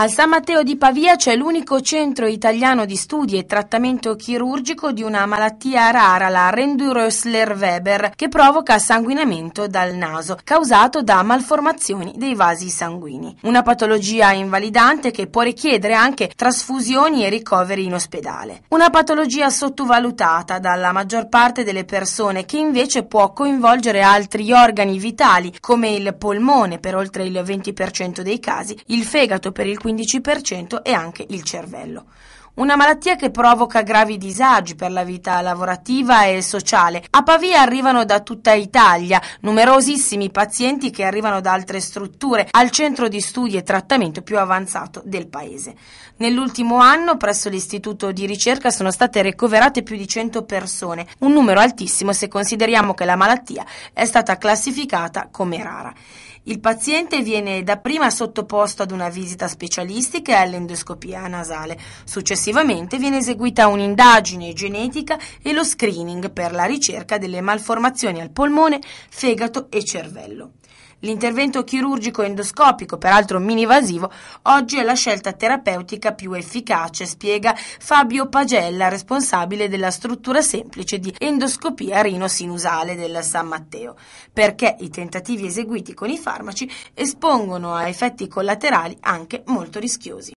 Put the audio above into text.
Al San Matteo di Pavia c'è l'unico centro italiano di studi e trattamento chirurgico di una malattia rara, la Rendurösler-Weber, che provoca sanguinamento dal naso, causato da malformazioni dei vasi sanguigni. Una patologia invalidante che può richiedere anche trasfusioni e ricoveri in ospedale. Una patologia sottovalutata dalla maggior parte delle persone che invece può coinvolgere altri organi vitali come il polmone per oltre il 20% dei casi, il fegato per il 15% 15% e anche il cervello. Una malattia che provoca gravi disagi per la vita lavorativa e sociale. A Pavia arrivano da tutta Italia numerosissimi pazienti che arrivano da altre strutture al centro di studi e trattamento più avanzato del paese. Nell'ultimo anno presso l'istituto di ricerca sono state ricoverate più di 100 persone, un numero altissimo se consideriamo che la malattia è stata classificata come rara. Il paziente viene dapprima sottoposto ad una visita specialistica e all'endoscopia nasale. Successivamente viene eseguita un'indagine genetica e lo screening per la ricerca delle malformazioni al polmone, fegato e cervello. L'intervento chirurgico endoscopico, peraltro minivasivo, oggi è la scelta terapeutica più efficace, spiega Fabio Pagella, responsabile della struttura semplice di endoscopia rinosinusale del San Matteo, perché i tentativi eseguiti con i farmaci espongono a effetti collaterali anche molto rischiosi.